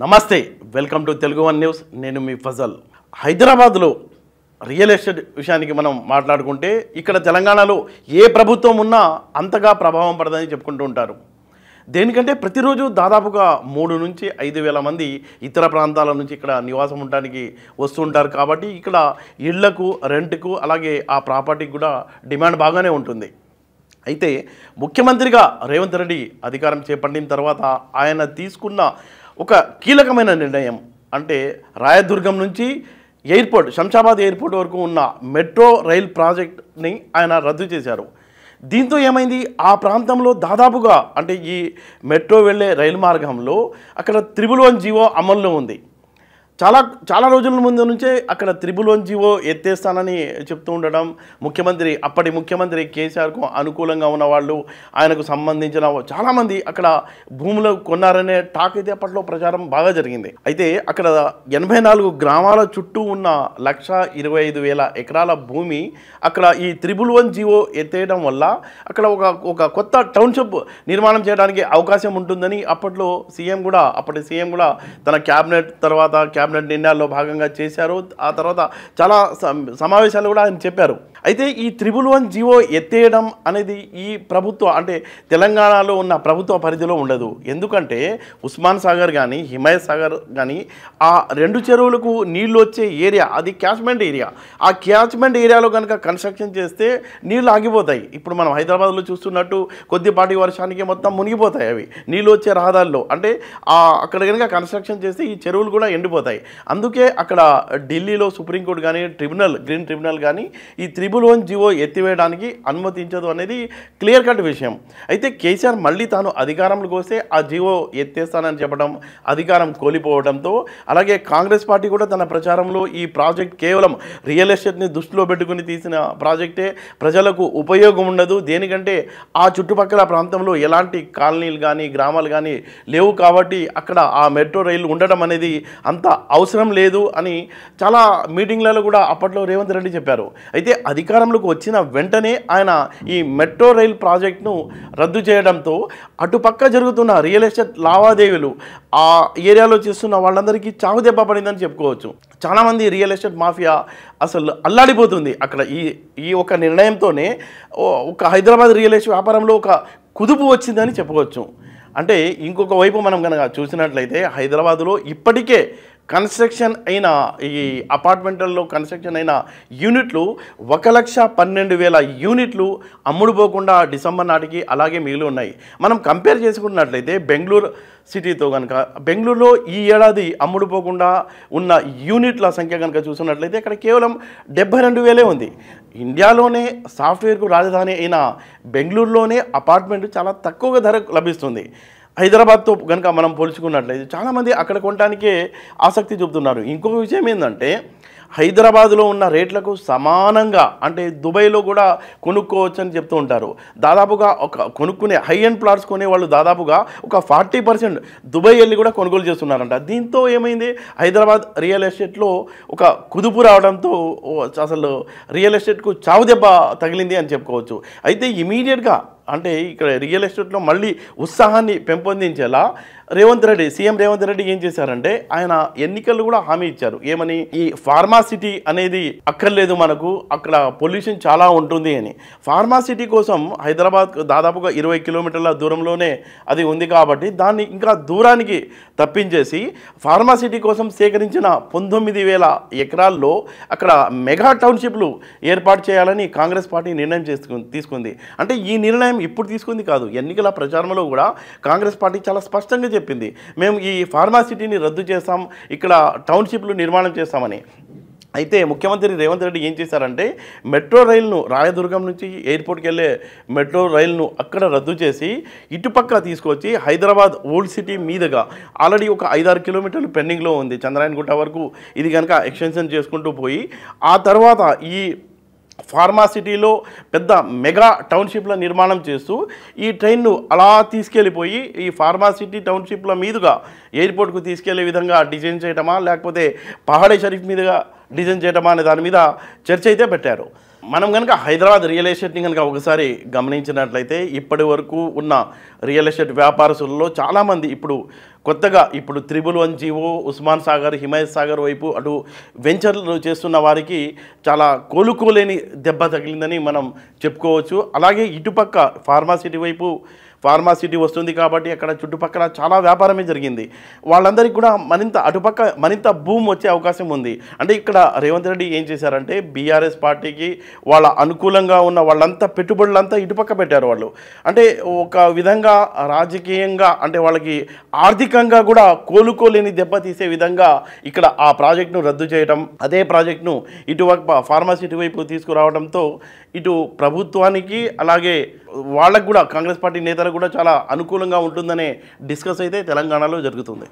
నమస్తే welcome to Telugu one news నేను మీ ఫజల్ హైదరాబాద్లో రియల్ ఎస్టేట్ విషయానికి మనం మాట్లాడుకుంటే ఇక్కడ తెలంగాణలో ఏ ప్రభుత్వం ఉన్నా అంతగా ప్రభావం పడదని చెప్పుకుంటూ ఉంటారు దేనికంటే ప్రతిరోజు దాదాపుగా మూడు నుంచి ఐదు వేల మంది ఇతర ప్రాంతాల నుంచి ఇక్కడ నివాసం ఉండడానికి వస్తుంటారు కాబట్టి ఇక్కడ ఇళ్లకు రెంట్కు అలాగే ఆ ప్రాపర్టీకి కూడా డిమాండ్ బాగానే ఉంటుంది అయితే ముఖ్యమంత్రిగా రేవంత్ రెడ్డి అధికారం చేపట్టిన తర్వాత ఆయన తీసుకున్న ఒక కీలకమైన నిర్ణయం అంటే రాయదుర్గం నుంచి ఎయిర్పోర్ట్ శంషాబాద్ ఎయిర్పోర్ట్ వరకు ఉన్న మెట్రో రైల్ ప్రాజెక్ట్ని ఆయన రద్దు చేశారు దీంతో ఏమైంది ఆ ప్రాంతంలో దాదాపుగా అంటే ఈ మెట్రో వెళ్ళే రైలు మార్గంలో అక్కడ త్రిబుల్ వన్ జీవో అమల్లో ఉంది చాలా చాలా రోజుల ముందు నుంచే అక్కడ వన్ జీవో ఎత్తేస్తానని చెప్తూ ఉండడం ముఖ్యమంత్రి అప్పటి ముఖ్యమంత్రి కేసీఆర్కు అనుకూలంగా ఉన్న వాళ్ళు ఆయనకు సంబంధించిన చాలామంది అక్కడ భూములు కొన్నారనే టాక్ అయితే అప్పట్లో ప్రచారం బాగా జరిగింది అయితే అక్కడ ఎనభై నాలుగు గ్రామాల చుట్టూ ఉన్న లక్ష ఇరవై ఐదు వేల ఎకరాల భూమి అక్కడ ఈ త్రిబుల్ వన్ జీవో ఎత్తేయడం వల్ల అక్కడ ఒక ఒక కొత్త టౌన్షిప్ నిర్మాణం చేయడానికి అవకాశం ఉంటుందని అప్పట్లో సీఎం కూడా అప్పటి సీఎం కూడా తన క్యాబినెట్ తర్వాత క్యాబినెట్ క్యాబినెట్ నిర్ణయాల్లో భాగంగా చేశారు ఆ తర్వాత చాలా సమావేశాలు కూడా ఆయన చెప్పారు అయితే ఈ త్రిబుల్ వన్ జీవో ఎత్తేయడం అనేది ఈ ప్రభుత్వ అంటే తెలంగాణలో ఉన్న ప్రభుత్వ పరిధిలో ఉండదు ఎందుకంటే ఉస్మాన్ సాగర్ కానీ హిమాయత్ సాగర్ కానీ ఆ రెండు చెరువులకు నీళ్లు వచ్చే ఏరియా అది క్యాచ్మెంట్ ఏరియా ఆ క్యాచ్మెంట్ ఏరియాలో కనుక కన్స్ట్రక్షన్ చేస్తే నీళ్లు ఆగిపోతాయి ఇప్పుడు మనం హైదరాబాద్లో చూస్తున్నట్టు కొద్దిపాటి వర్షానికి మొత్తం మునిగిపోతాయి అవి నీళ్ళు వచ్చే రహదారిలో అంటే అక్కడ కనుక కన్స్ట్రక్షన్ చేస్తే ఈ చెరువులు కూడా ఎండిపోతాయి అందుకే అక్కడ ఢిల్లీలో సుప్రీంకోర్టు కానీ ట్రిబ్యునల్ గ్రీన్ ట్రిబ్యునల్ కానీ ఈ ట్రిబులోన్ జివో ఎత్తివేయడానికి అనుమతించదు అనేది క్లియర్ కట్ విషయం అయితే కేసీఆర్ మళ్ళీ తాను అధికారంలోకి వస్తే ఆ జివో ఎత్తేస్తానని చెప్పడం అధికారం కోల్పోవడంతో అలాగే కాంగ్రెస్ పార్టీ కూడా తన ప్రచారంలో ఈ ప్రాజెక్ట్ కేవలం రియల్ ఎస్టేట్ని దృష్టిలో పెట్టుకుని తీసిన ప్రాజెక్టే ప్రజలకు ఉపయోగం ఉండదు దేనికంటే ఆ చుట్టుపక్కల ప్రాంతంలో ఎలాంటి కాలనీలు కానీ గ్రామాలు కానీ లేవు కాబట్టి అక్కడ ఆ మెట్రో రైలు ఉండడం అనేది అంత అవసరం లేదు అని చాలా మీటింగ్లలో కూడా అప్పట్లో రేవంత్ రెడ్డి చెప్పారు అయితే అది అధికారంలోకి వచ్చిన వెంటనే ఆయన ఈ మెట్రో రైల్ ప్రాజెక్ట్ను రద్దు చేయడంతో అటుపక్క జరుగుతున్న రియల్ ఎస్టేట్ లావాదేవీలు ఆ ఏరియాలో చేస్తున్న వాళ్ళందరికీ చావు దెబ్బ పడిందని చెప్పుకోవచ్చు చాలామంది రియల్ ఎస్టేట్ మాఫియా అసలు అల్లాడిపోతుంది అక్కడ ఈ ఈ ఒక నిర్ణయంతోనే ఒక హైదరాబాద్ రియల్ ఎస్టేట్ వ్యాపారంలో ఒక కుదుపు వచ్చిందని చెప్పుకోవచ్చు అంటే ఇంకొక వైపు మనం కనుక చూసినట్లయితే హైదరాబాదులో ఇప్పటికే కన్స్ట్రక్షన్ అయిన ఈ అపార్ట్మెంట్లలో కన్స్ట్రక్షన్ అయిన యూనిట్లు ఒక లక్ష పన్నెండు వేల యూనిట్లు అమ్ముడుపోకుండా డిసెంబర్ నాటికి అలాగే మిగిలి ఉన్నాయి మనం కంపేర్ చేసుకున్నట్లయితే బెంగళూరు సిటీతో కనుక బెంగళూరులో ఈ ఏడాది అమ్ముడుపోకుండా ఉన్న యూనిట్ల సంఖ్య కనుక చూసుకున్నట్లయితే ఇక్కడ కేవలం డెబ్బై రెండు వేలే ఉంది ఇండియాలోనే సాఫ్ట్వేర్కు రాజధాని అయిన బెంగళూరులోనే అపార్ట్మెంట్ చాలా తక్కువ ధర లభిస్తుంది హైదరాబాద్తో కనుక మనం పోల్చుకున్నట్లయితే చాలామంది అక్కడ కొనడానికే ఆసక్తి చూపుతున్నారు ఇంకొక విషయం ఏంటంటే హైదరాబాద్లో ఉన్న రేట్లకు సమానంగా అంటే దుబాయ్లో కూడా కొనుక్కోవచ్చు అని చెప్తూ ఉంటారు దాదాపుగా ఒక కొనుక్కునే హై అండ్ ప్లాట్స్ కొనే వాళ్ళు దాదాపుగా ఒక ఫార్టీ పర్సెంట్ దుబాయ్ వెళ్ళి కూడా కొనుగోలు చేస్తున్నారంట దీంతో ఏమైంది హైదరాబాద్ రియల్ ఎస్టేట్లో ఒక కుదుపు రావడంతో అసలు రియల్ ఎస్టేట్కు చావుదెబ్బ తగిలింది అని చెప్పుకోవచ్చు అయితే ఇమీడియట్గా అంటే ఇక్కడ రియల్ ఎస్టేట్లో మళ్ళీ ఉత్సాహాన్ని పెంపొందించేలా రేవంత్ రెడ్డి సీఎం రేవంత్ రెడ్డి ఏం చేశారంటే ఆయన ఎన్నికలు కూడా హామీ ఇచ్చారు ఏమని ఈ ఫార్మాసిటీ అనేది అక్కర్లేదు మనకు అక్కడ పొల్యూషన్ చాలా ఉంటుంది అని ఫార్మాసిటీ కోసం హైదరాబాద్ దాదాపుగా ఇరవై కిలోమీటర్ల దూరంలోనే అది ఉంది కాబట్టి దాన్ని ఇంకా దూరానికి తప్పించేసి ఫార్మాసిటీ కోసం సేకరించిన పంతొమ్మిది వేల ఎకరాల్లో అక్కడ మెగా టౌన్షిప్లు ఏర్పాటు చేయాలని కాంగ్రెస్ పార్టీ నిర్ణయం చేసుకు తీసుకుంది అంటే ఈ నిర్ణయం ఇప్పుడు తీసుకుంది కాదు ఎన్నికల ప్రచారంలో కూడా కాంగ్రెస్ పార్టీ చాలా స్పష్టంగా చెప్పింది మేము ఈ ఫార్మాసిటీని రద్దు చేస్తాం ఇక్కడ టౌన్షిప్లు నిర్మాణం చేస్తామని అయితే ముఖ్యమంత్రి రేవంత్ రెడ్డి ఏం చేశారంటే మెట్రో రైలును రాయదుర్గం నుంచి ఎయిర్పోర్ట్కి వెళ్ళే మెట్రో రైలును అక్కడ రద్దు చేసి ఇటుపక్క తీసుకొచ్చి హైదరాబాద్ ఓల్డ్ సిటీ మీదుగా ఆల్రెడీ ఒక ఐదారు కిలోమీటర్లు పెండింగ్లో ఉంది చంద్రాయణగుట్ట వరకు ఇది కనుక ఎక్స్టెన్షన్ చేసుకుంటూ పోయి ఆ తర్వాత ఈ ఫార్మాసిటీలో పెద్ద మెగా టౌన్షిప్ల నిర్మాణం చేస్తూ ఈ ట్రైన్ను అలా తీసుకెళ్ళిపోయి ఈ ఫార్మాసిటీ టౌన్షిప్ల మీదుగా ఎయిర్పోర్ట్కు తీసుకెళ్లే విధంగా డిజైన్ చేయటమా లేకపోతే పహాడే షరీఫ్ మీదుగా డిజైన్ చేయటమా అనే దాని మీద చర్చ అయితే పెట్టారు మనం కనుక హైదరాబాద్ రియల్ ఎస్టేట్ని కనుక ఒకసారి గమనించినట్లయితే ఇప్పటి వరకు ఉన్న రియల్ ఎస్టేట్ వ్యాపారస్తులలో చాలామంది ఇప్పుడు కొత్తగా ఇప్పుడు triple one GO Osman Sagar Himayat Sagar వైపు అటు వెంచర్లు చేస్తున్న వారికి చాలా కోలుకోలేని దెబ్బ తగిలిందని మనం చెప్పుకోవచ్చు అలాగే ఇటుపక్క ఫార్మాసిటీ వైపు ఫార్మాసిటీ వస్తుంది కాబట్టి అక్కడ చుట్టుపక్కల చాలా వ్యాపారమే జరిగింది వాళ్ళందరికీ కూడా మరింత అటుపక్క మరింత భూమి వచ్చే అవకాశం ఉంది అంటే ఇక్కడ రేవంత్ రెడ్డి ఏం చేశారంటే బీఆర్ఎస్ పార్టీకి వాళ్ళ అనుకూలంగా ఉన్న వాళ్ళంతా పెట్టుబడులంతా ఇటుపక్క పెట్టారు వాళ్ళు అంటే ఒక విధంగా రాజకీయంగా అంటే వాళ్ళకి ఆర్థికంగా కూడా కోలుకోలేని దెబ్బతీసే విధంగా ఇక్కడ ఆ ప్రాజెక్టును రద్దు చేయడం అదే ప్రాజెక్టును ఇటువైపు ఫార్మాసిటీ వైపు తీసుకురావడంతో ఇటు ప్రభుత్వానికి అలాగే వాళ్ళకు కూడా కాంగ్రెస్ పార్టీ నేతలకు కూడా చాలా అనుకూలంగా ఉంటుందనే డిస్కస్ అయితే తెలంగాణలో జరుగుతుంది